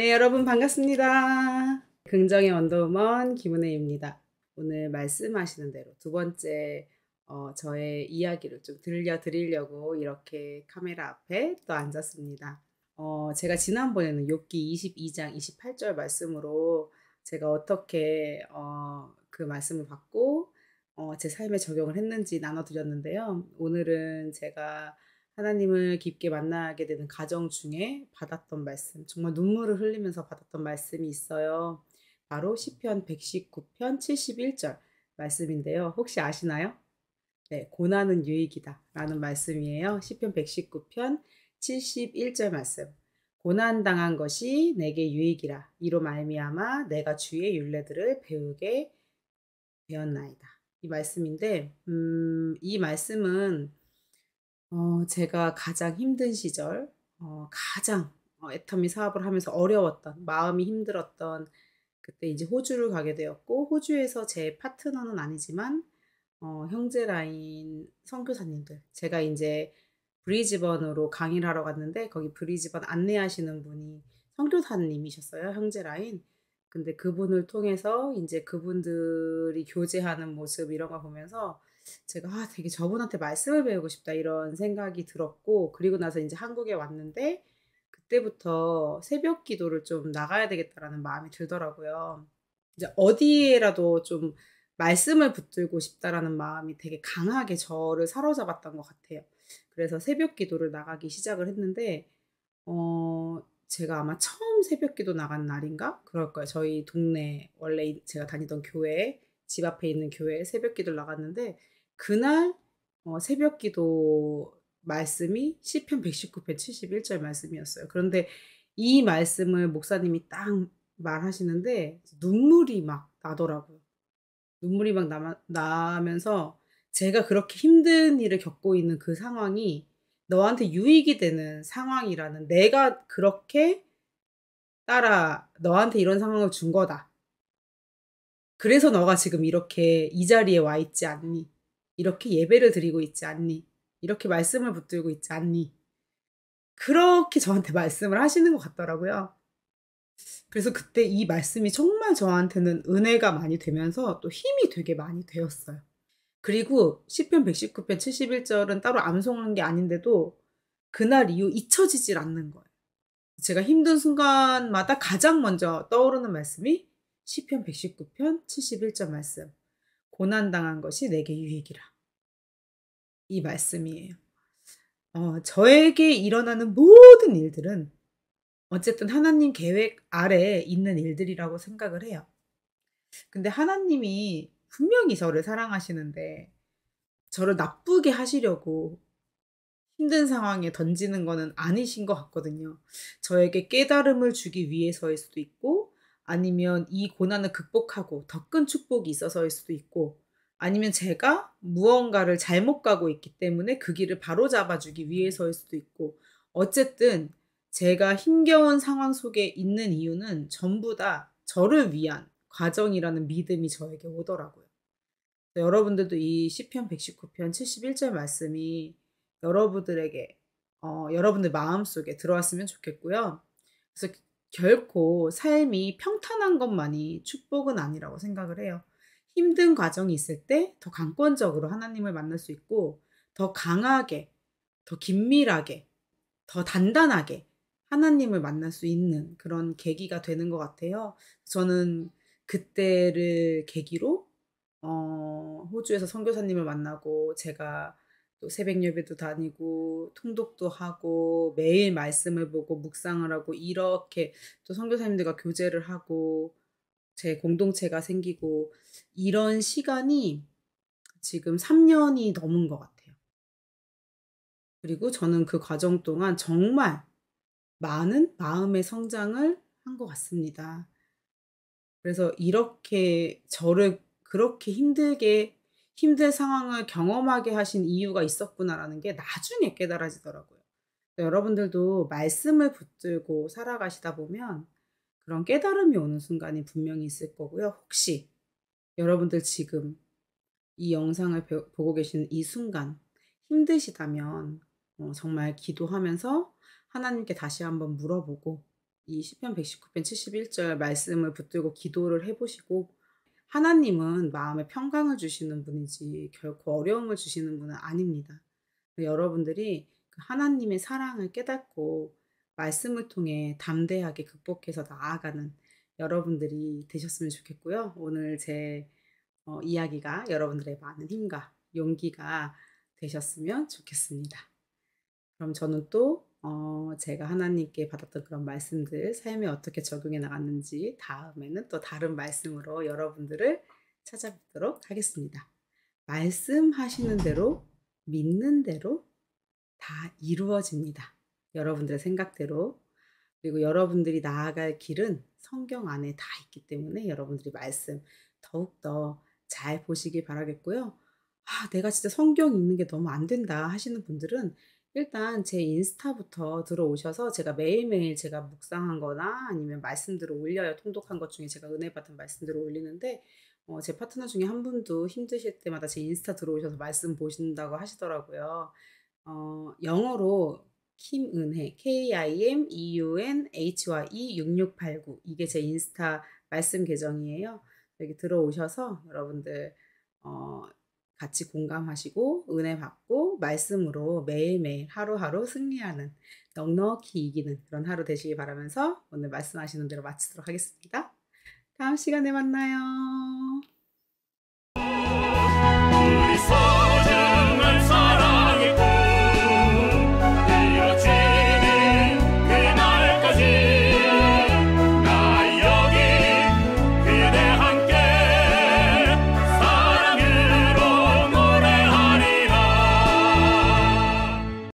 네, 여러분 반갑습니다. 긍정의 원더우먼 김은혜입니다. 오늘 말씀하시는 대로 두 번째 어, 저의 이야기를 좀 들려드리려고 이렇게 카메라 앞에 또 앉았습니다. 어, 제가 지난번에는 욕기 22장 28절 말씀으로 제가 어떻게 어, 그 말씀을 받고 어, 제 삶에 적용을 했는지 나눠드렸는데요. 오늘은 제가 하나님을 깊게 만나게 되는 가정 중에 받았던 말씀, 정말 눈물을 흘리면서 받았던 말씀이 있어요. 바로 시편 119편 71절 말씀인데요. 혹시 아시나요? 네, 고난은 유익이다 라는 말씀이에요. 시편 119편 71절 말씀. 고난 당한 것이 내게 유익이라 이로 말미암아 내가 주의 윤례들을 배우게 되었나이다. 이 말씀인데 음, 이 말씀은 어, 제가 가장 힘든 시절, 어, 가장 어, 애터미 사업을 하면서 어려웠던, 마음이 힘들었던 그때 이제 호주를 가게 되었고 호주에서 제 파트너는 아니지만 어, 형제 라인 선교사님들 제가 이제 브리즈번으로 강의를 하러 갔는데 거기 브리즈번 안내하시는 분이 선교사님이셨어요 형제 라인 근데 그분을 통해서 이제 그분들이 교제하는 모습 이런 거 보면서 제가 아 되게 저분한테 말씀을 배우고 싶다 이런 생각이 들었고 그리고 나서 이제 한국에 왔는데 그때부터 새벽 기도를 좀 나가야 되겠다라는 마음이 들더라고요. 이제 어디에라도 좀 말씀을 붙들고 싶다라는 마음이 되게 강하게 저를 사로잡았던 것 같아요. 그래서 새벽 기도를 나가기 시작을 했는데, 어, 제가 아마 처음 새벽기도 나간 날인가 그럴 거예요. 저희 동네 원래 제가 다니던 교회 집 앞에 있는 교회 새벽기도 나갔는데 그날 어, 새벽기도 말씀이 시편 119편 71절 말씀이었어요. 그런데 이 말씀을 목사님이 딱 말하시는데 눈물이 막 나더라고요. 눈물이 막 나, 나면서 제가 그렇게 힘든 일을 겪고 있는 그 상황이 너한테 유익이 되는 상황이라는 내가 그렇게 따라 너한테 이런 상황을 준 거다. 그래서 너가 지금 이렇게 이 자리에 와 있지 않니? 이렇게 예배를 드리고 있지 않니? 이렇게 말씀을 붙들고 있지 않니? 그렇게 저한테 말씀을 하시는 것 같더라고요. 그래서 그때 이 말씀이 정말 저한테는 은혜가 많이 되면서 또 힘이 되게 많이 되었어요. 그리고 10편, 119편, 71절은 따로 암송한 게 아닌데도 그날 이후 잊혀지질 않는 거예요. 제가 힘든 순간마다 가장 먼저 떠오르는 말씀이 10편, 119편, 71절 말씀. 고난당한 것이 내게 유익이라. 이 말씀이에요. 어, 저에게 일어나는 모든 일들은 어쨌든 하나님 계획 아래 있는 일들이라고 생각을 해요. 근데 하나님이 분명히 저를 사랑하시는데 저를 나쁘게 하시려고 힘든 상황에 던지는 것은 아니신 것 같거든요. 저에게 깨달음을 주기 위해서일 수도 있고, 아니면 이 고난을 극복하고 더 큰 축복이 있어서일 수도 있고, 아니면 제가 무언가를 잘못 가고 있기 때문에 그 길을 바로잡아주기 위해서일 수도 있고, 어쨌든 제가 힘겨운 상황 속에 있는 이유는 전부 다 저를 위한 과정이라는 믿음이 저에게 오더라고요. 여러분들도 이1 0편 119편 71절 말씀이 여러분들에게 어, 여러분들 마음속에 들어왔으면 좋겠고요. 그래서 결코 삶이 평탄한 것만이 축복은 아니라고 생각을 해요. 힘든 과정이 있을 때 더 강권적으로 하나님을 만날 수 있고 더 강하게, 더 긴밀하게, 더 단단하게 하나님을 만날 수 있는 그런 계기가 되는 것 같아요. 저는 그때를 계기로 어, 호주에서 선교사님을 만나고 제가 또 새벽 예배도 다니고 통독도 하고 매일 말씀을 보고 묵상을 하고 이렇게 또 선교사님들과 교제를 하고 제 공동체가 생기고 이런 시간이 지금 3년이 넘은 것 같아요. 그리고 저는 그 과정 동안 정말 많은 마음의 성장을 한 것 같습니다. 그래서 이렇게 저를 그렇게 힘들게 힘든 상황을 경험하게 하신 이유가 있었구나라는 게 나중에 깨달아지더라고요. 그러니까 여러분들도 말씀을 붙들고 살아가시다 보면 그런 깨달음이 오는 순간이 분명히 있을 거고요. 혹시 여러분들 지금 이 영상을 보고 계신이 순간 힘드시다면 어, 정말 기도하면서 하나님께 다시 한번 물어보고 이0편 119편 71절 말씀을 붙들고 기도를 해보시고 하나님은 마음에 평강을 주시는 분이지 결코 어려움을 주시는 분은 아닙니다. 여러분들이 그 하나님의 사랑을 깨닫고 말씀을 통해 담대하게 극복해서 나아가는 여러분들이 되셨으면 좋겠고요. 오늘 제 어, 이야기가 여러분들의 많은 힘과 용기가 되셨으면 좋겠습니다. 그럼 저는 또 어, 제가 하나님께 받았던 그런 말씀들 삶에 어떻게 적용해 나갔는지 다음에는 또 다른 말씀으로 여러분들을 찾아뵙도록 하겠습니다. 말씀하시는 대로 믿는 대로 다 이루어집니다. 여러분들의 생각대로 그리고 여러분들이 나아갈 길은 성경 안에 다 있기 때문에 여러분들이 말씀 더욱더 잘 보시길 바라겠고요. 아, 내가 진짜 성경 읽는 게 너무 안 된다 하시는 분들은 일단 제 인스타부터 들어오셔서 제가 매일매일 제가 묵상한 거나 아니면 말씀들을 올려요. 통독한 것 중에 제가 은혜 받은 말씀들을 올리는데 어, 제 파트너 중에 한 분도 힘드실 때마다 제 인스타 들어오셔서 말씀 보신다고 하시더라고요. 어, 영어로 김은혜 K-I-M-E-U-N-H-Y-E-6689 이게 제 인스타 말씀 계정이에요. 여기 들어오셔서 여러분들 어, 같이 공감하시고 은혜 받고 말씀으로 매일매일 하루하루 승리하는 넉넉히 이기는 그런 하루 되시길 바라면서 오늘 말씀하시는 대로 마치도록 하겠습니다. 다음 시간에 만나요.